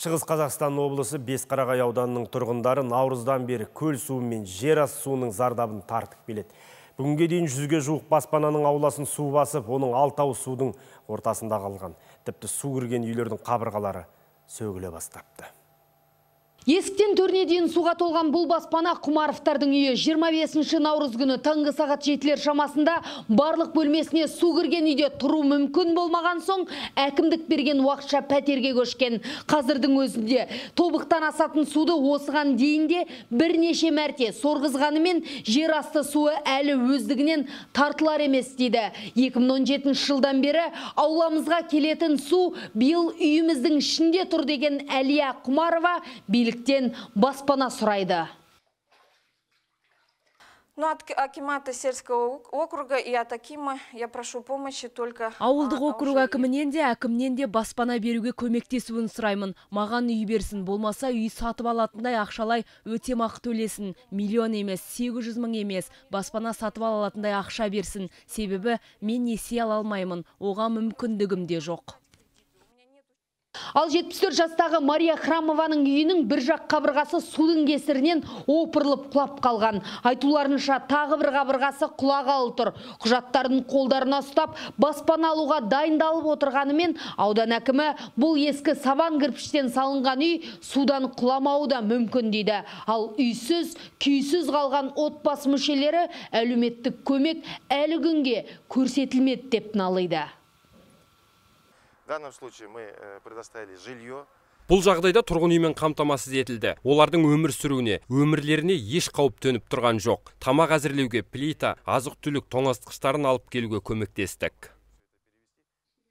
Шығыс Қазақстан облысы Бесқарағай ауданының тұрғындары наурыздан бері көл суы мен жер асты суының зардабын тартып келеді. Бүгінге дейін жүзге жуық баспананың ауласын су басып, оның алтауы судың ортасында қалған. Тіпті су кірген үйлердің қабырғалары сөгіле бастапты. Есіктен төрне дейін суға толған бұл баспана Құмаровтардың үйі 25 наурыз күні таңғы сағат жетілер шамасында барлық бөлмесіне су кірген үйде тұру мүмкін болмаған соң әкімдік берген уақытша пәтерге көшкен. Қазірдің өзінде тобықтан асатын суды осыған дейінде бірнеше мәрте сорғызғанымен жер асты суы әлі өздігінен тартылар емес дейді. 2017 жылдан бері ауламызға келетін су биыл үйіміздің ішінде тұр деген Әлия Құмарова билік баспана сұрайды. Ну, от Акимата сельского округа и от я прошу помощи только... Ауылдық округ әкімінен де, әкімнен де баспана беруге көмектесуін сұраймын. Маған үй берсін, болмаса үй сатып алатындай ақшалай өте мақты төлесін. Миллион емес, 800 мың емес, баспана сатып алатындай ақша берсін. Себебі мен несие ала алмаймын, Оға мүмкіндігімде жоқ. Ал 74 жастағы Мария Храмованың үйінің бір жақ қабырғасы судың кесірінен опырылып құлап қалған. Айтуларынша тағы бір қабырғасы құлаға алтыр. Құжаттарын қолдарына ұстап, баспана алуға дайындалып отырғанымен аудан әкімі бұл ескі сабан кірпіштен салынған үй судан құламауы да мүмкін дейді. Ал үйсіз, күйсіз қалған отбасы мүшелері әлеуметтік көмек әлі күнге көрсетілмеді деп налиды данном случае мы э, предоставили жилье бұл жағдайда тұрғын үймен қамтамасыз етілді олардың өмір сүруіне өмірлеріне еш қауіп төніп тұрған жоқ тамақ әзірлеуге плита азық түлік тоңазытқыштарын алып келуге көмектестік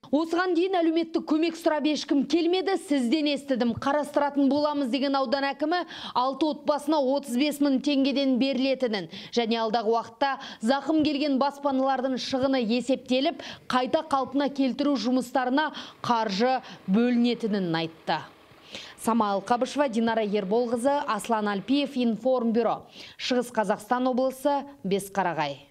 Осыған дейін әлеуметтік көмек сұрап ешкім келмеді, сізден естідім. Қарастыратын боламыз деген аудан әкімі алты отбасына 35 мін теңгеден берілетінін және алдағы уақытта зақым келген баспанылардың шығыны есептеліп, қайта қалпына келтіру жұмыстарына қаржы бөлінетінін айтты. Самал Қабышва, Динара Ерболғызы, Аслан Альпиев, Информбюро, Шығыс Қазақстан облысы, Бесқарағай.